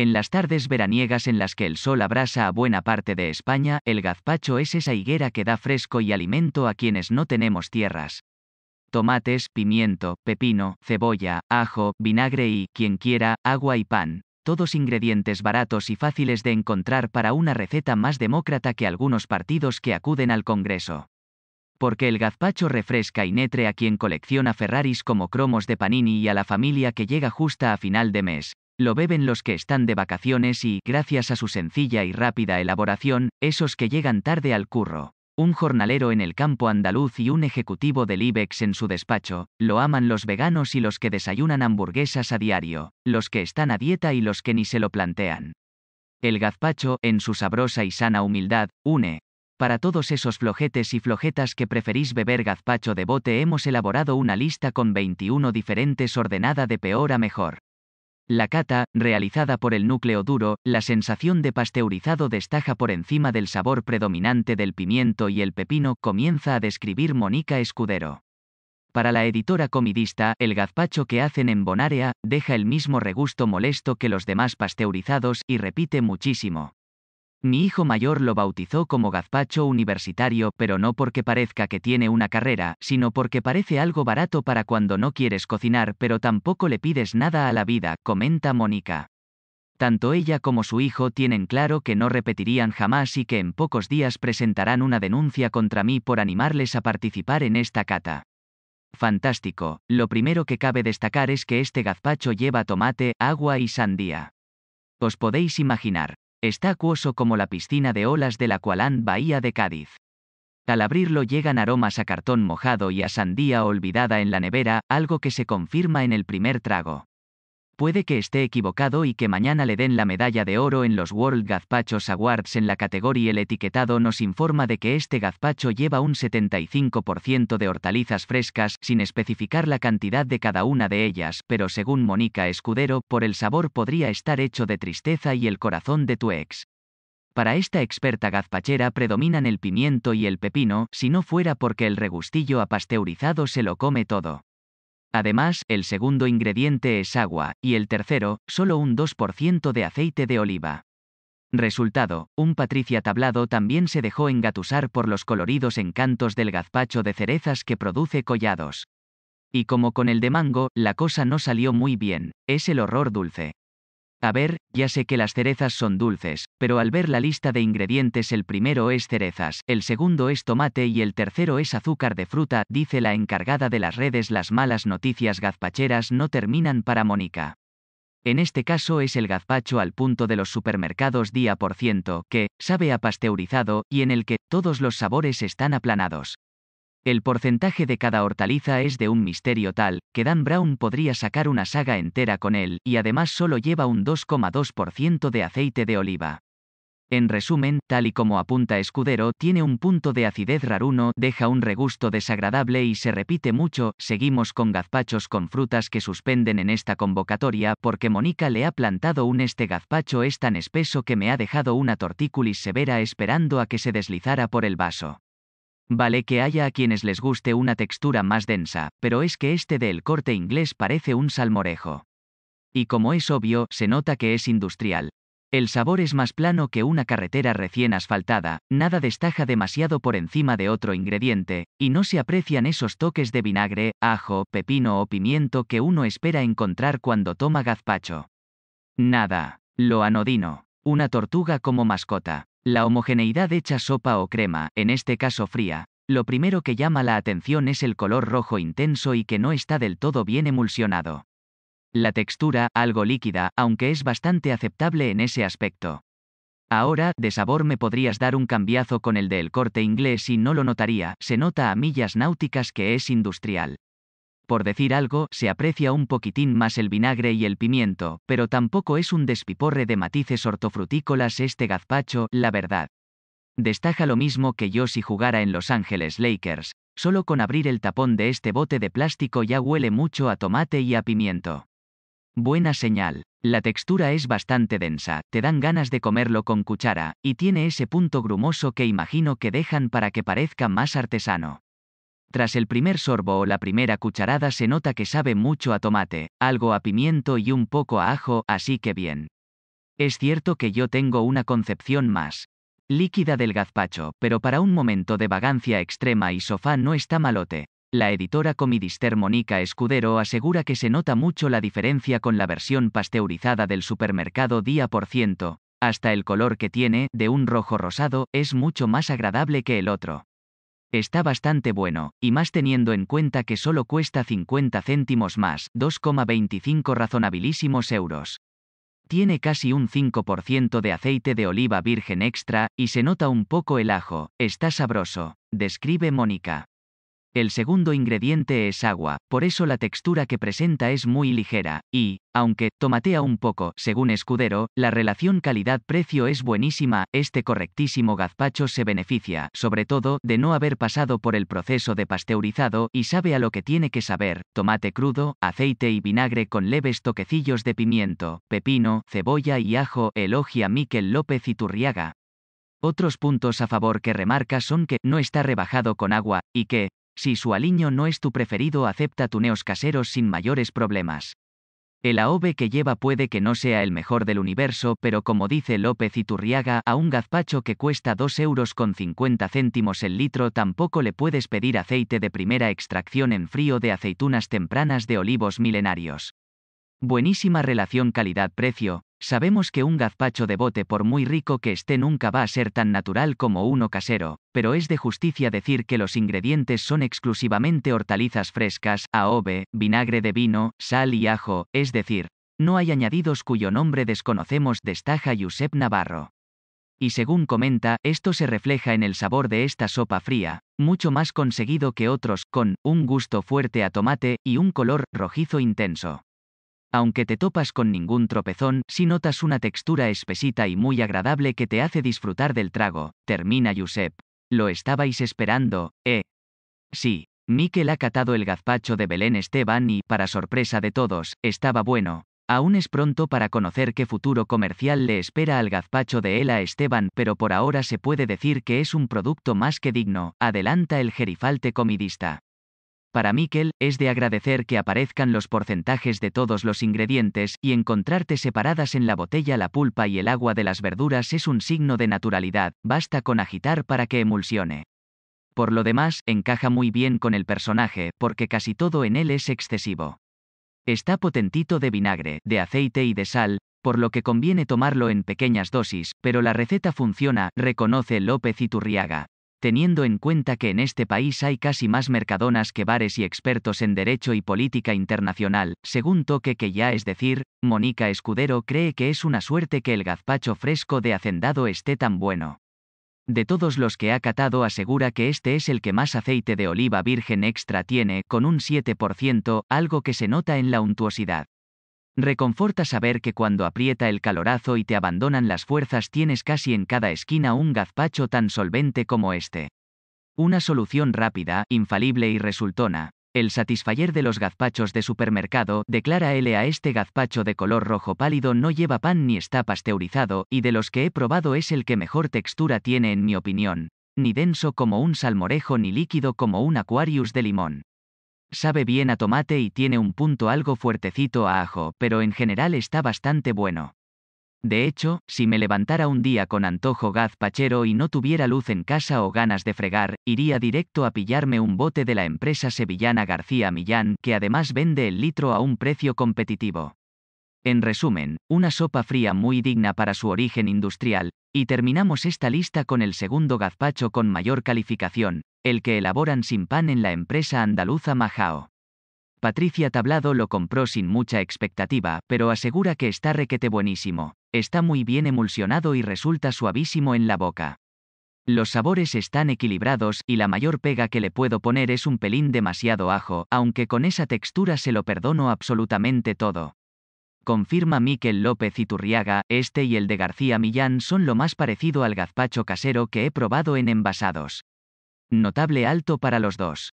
En las tardes veraniegas en las que el sol abrasa a buena parte de España, el gazpacho es esa higuera que da fresco y alimento a quienes no tenemos tierras. Tomates, pimiento, pepino, cebolla, ajo, vinagre y, quien quiera, agua y pan, todos ingredientes baratos y fáciles de encontrar para una receta más demócrata que algunos partidos que acuden al Congreso. Porque el gazpacho refresca y netre a quien colecciona Ferraris como cromos de Panini y a la familia que llega justa a final de mes, lo beben los que están de vacaciones y, gracias a su sencilla y rápida elaboración, esos que llegan tarde al curro. Un jornalero en el campo andaluz y un ejecutivo del IBEX en su despacho, lo aman los veganos y los que desayunan hamburguesas a diario, los que están a dieta y los que ni se lo plantean. El gazpacho, en su sabrosa y sana humildad, une, para todos esos flojetes y flojetas que preferís beber gazpacho de bote hemos elaborado una lista con 21 diferentes ordenada de peor a mejor. La cata, realizada por el núcleo duro, la sensación de pasteurizado destaja por encima del sabor predominante del pimiento y el pepino, comienza a describir Mónica Escudero. Para la editora comidista, el gazpacho que hacen en Bonarea, deja el mismo regusto molesto que los demás pasteurizados y repite muchísimo. Mi hijo mayor lo bautizó como gazpacho universitario, pero no porque parezca que tiene una carrera, sino porque parece algo barato para cuando no quieres cocinar, pero tampoco le pides nada a la vida, comenta Mónica. Tanto ella como su hijo tienen claro que no repetirían jamás y que en pocos días presentarán una denuncia contra mí por animarles a participar en esta cata. Fantástico, lo primero que cabe destacar es que este gazpacho lleva tomate, agua y sandía. Os podéis imaginar, Está acuoso como la piscina de olas de la cualan Bahía de Cádiz. Al abrirlo llegan aromas a cartón mojado y a sandía olvidada en la nevera, algo que se confirma en el primer trago. Puede que esté equivocado y que mañana le den la medalla de oro en los World Gazpachos Awards en la categoría el etiquetado nos informa de que este gazpacho lleva un 75% de hortalizas frescas, sin especificar la cantidad de cada una de ellas, pero según Mónica Escudero, por el sabor podría estar hecho de tristeza y el corazón de tu ex. Para esta experta gazpachera predominan el pimiento y el pepino, si no fuera porque el regustillo apasteurizado se lo come todo. Además, el segundo ingrediente es agua, y el tercero, solo un 2% de aceite de oliva. Resultado, un patricia tablado también se dejó engatusar por los coloridos encantos del gazpacho de cerezas que produce collados. Y como con el de mango, la cosa no salió muy bien, es el horror dulce. A ver, ya sé que las cerezas son dulces, pero al ver la lista de ingredientes el primero es cerezas, el segundo es tomate y el tercero es azúcar de fruta, dice la encargada de las redes las malas noticias gazpacheras no terminan para Mónica. En este caso es el gazpacho al punto de los supermercados día por ciento, que, sabe a pasteurizado, y en el que, todos los sabores están aplanados. El porcentaje de cada hortaliza es de un misterio tal, que Dan Brown podría sacar una saga entera con él, y además solo lleva un 2,2% de aceite de oliva. En resumen, tal y como apunta Escudero, tiene un punto de acidez raruno, deja un regusto desagradable y se repite mucho, seguimos con gazpachos con frutas que suspenden en esta convocatoria, porque Mónica le ha plantado un este gazpacho es tan espeso que me ha dejado una tortículis severa esperando a que se deslizara por el vaso. Vale que haya a quienes les guste una textura más densa, pero es que este del corte inglés parece un salmorejo. Y como es obvio, se nota que es industrial. El sabor es más plano que una carretera recién asfaltada, nada destaja demasiado por encima de otro ingrediente, y no se aprecian esos toques de vinagre, ajo, pepino o pimiento que uno espera encontrar cuando toma gazpacho. Nada. Lo anodino. Una tortuga como mascota. La homogeneidad hecha sopa o crema, en este caso fría, lo primero que llama la atención es el color rojo intenso y que no está del todo bien emulsionado. La textura, algo líquida, aunque es bastante aceptable en ese aspecto. Ahora, de sabor me podrías dar un cambiazo con el del corte inglés y no lo notaría, se nota a millas náuticas que es industrial. Por decir algo, se aprecia un poquitín más el vinagre y el pimiento, pero tampoco es un despiporre de matices hortofrutícolas este gazpacho, la verdad. Destaja lo mismo que yo si jugara en Los Ángeles Lakers, solo con abrir el tapón de este bote de plástico ya huele mucho a tomate y a pimiento. Buena señal. La textura es bastante densa, te dan ganas de comerlo con cuchara, y tiene ese punto grumoso que imagino que dejan para que parezca más artesano. Tras el primer sorbo o la primera cucharada se nota que sabe mucho a tomate, algo a pimiento y un poco a ajo, así que bien. Es cierto que yo tengo una concepción más líquida del gazpacho, pero para un momento de vagancia extrema y sofá no está malote. La editora comidister Mónica Escudero asegura que se nota mucho la diferencia con la versión pasteurizada del supermercado día por ciento. Hasta el color que tiene, de un rojo rosado, es mucho más agradable que el otro. Está bastante bueno, y más teniendo en cuenta que solo cuesta 50 céntimos más, 2,25 razonabilísimos euros. Tiene casi un 5% de aceite de oliva virgen extra, y se nota un poco el ajo, está sabroso, describe Mónica. El segundo ingrediente es agua, por eso la textura que presenta es muy ligera, y, aunque tomatea un poco, según Escudero, la relación calidad-precio es buenísima, este correctísimo gazpacho se beneficia, sobre todo, de no haber pasado por el proceso de pasteurizado y sabe a lo que tiene que saber, tomate crudo, aceite y vinagre con leves toquecillos de pimiento, pepino, cebolla y ajo, elogia Miquel López Turriaga. Otros puntos a favor que remarca son que no está rebajado con agua, y que, si su aliño no es tu preferido, acepta tuneos caseros sin mayores problemas. El aove que lleva puede que no sea el mejor del universo, pero como dice López Iturriaga, a un gazpacho que cuesta 2,50 euros con 50 céntimos el litro tampoco le puedes pedir aceite de primera extracción en frío de aceitunas tempranas de olivos milenarios. Buenísima relación calidad-precio, sabemos que un gazpacho de bote por muy rico que esté nunca va a ser tan natural como uno casero, pero es de justicia decir que los ingredientes son exclusivamente hortalizas frescas, AOVE, vinagre de vino, sal y ajo, es decir, no hay añadidos cuyo nombre desconocemos, destaja Josep Navarro. Y según comenta, esto se refleja en el sabor de esta sopa fría, mucho más conseguido que otros, con un gusto fuerte a tomate y un color rojizo intenso. Aunque te topas con ningún tropezón, si notas una textura espesita y muy agradable que te hace disfrutar del trago, termina Josep. Lo estabais esperando, ¿eh? Sí, Miquel ha catado el gazpacho de Belén Esteban y, para sorpresa de todos, estaba bueno. Aún es pronto para conocer qué futuro comercial le espera al gazpacho de Ela Esteban, pero por ahora se puede decir que es un producto más que digno, adelanta el gerifalte comidista. Para Miquel, es de agradecer que aparezcan los porcentajes de todos los ingredientes y encontrarte separadas en la botella la pulpa y el agua de las verduras es un signo de naturalidad, basta con agitar para que emulsione. Por lo demás, encaja muy bien con el personaje, porque casi todo en él es excesivo. Está potentito de vinagre, de aceite y de sal, por lo que conviene tomarlo en pequeñas dosis, pero la receta funciona, reconoce López Iturriaga teniendo en cuenta que en este país hay casi más mercadonas que bares y expertos en derecho y política internacional, según toque que ya es decir, Mónica Escudero cree que es una suerte que el gazpacho fresco de hacendado esté tan bueno. De todos los que ha catado asegura que este es el que más aceite de oliva virgen extra tiene, con un 7%, algo que se nota en la untuosidad. Reconforta saber que cuando aprieta el calorazo y te abandonan las fuerzas tienes casi en cada esquina un gazpacho tan solvente como este. Una solución rápida, infalible y resultona. El satisfayer de los gazpachos de supermercado, declara L a este gazpacho de color rojo pálido no lleva pan ni está pasteurizado, y de los que he probado es el que mejor textura tiene en mi opinión, ni denso como un salmorejo ni líquido como un aquarius de limón sabe bien a tomate y tiene un punto algo fuertecito a ajo, pero en general está bastante bueno. De hecho, si me levantara un día con antojo gazpachero y no tuviera luz en casa o ganas de fregar, iría directo a pillarme un bote de la empresa sevillana García Millán, que además vende el litro a un precio competitivo. En resumen, una sopa fría muy digna para su origen industrial, y terminamos esta lista con el segundo gazpacho con mayor calificación, el que elaboran sin pan en la empresa andaluza Majao. Patricia Tablado lo compró sin mucha expectativa, pero asegura que está requete buenísimo. Está muy bien emulsionado y resulta suavísimo en la boca. Los sabores están equilibrados y la mayor pega que le puedo poner es un pelín demasiado ajo, aunque con esa textura se lo perdono absolutamente todo. Confirma Miquel López Iturriaga, este y el de García Millán son lo más parecido al gazpacho casero que he probado en envasados. Notable alto para los dos.